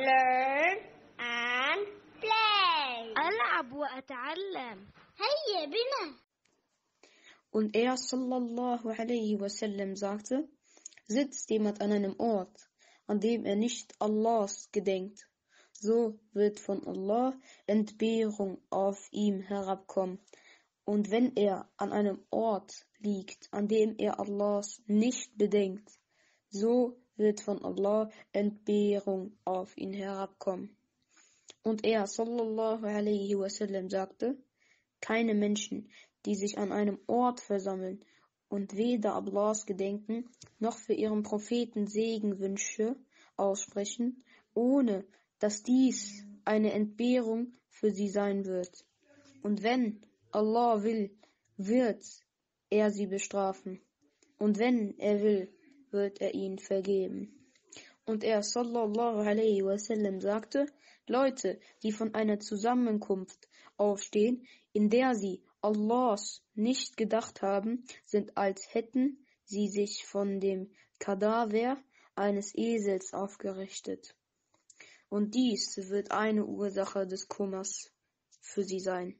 learn and play. ألعب وأتعلم. هيا بنا. Und er sallallahu alaihi wasallam sagte, sitzt jemand an einem Ort, an dem er nicht Allahs gedenkt, so wird von Allah Entbehrung auf ihm herabkommen. Und wenn er an einem Ort liegt, an dem er Allahs nicht bedenkt, so wird von Allah Entbehrung auf ihn herabkommen. Und er, sallallahu alaihi wasallam, sagte, keine Menschen, die sich an einem Ort versammeln und weder Allahs Gedenken noch für ihren Propheten Segenwünsche aussprechen, ohne dass dies eine Entbehrung für sie sein wird. Und wenn Allah will, wird er sie bestrafen. Und wenn er will, wird er ihnen vergeben. Und er sallallahu alaihi wasallam sagte, Leute, die von einer Zusammenkunft aufstehen, in der sie Allahs nicht gedacht haben, sind als hätten sie sich von dem Kadaver eines Esels aufgerichtet. Und dies wird eine Ursache des Kummers für sie sein.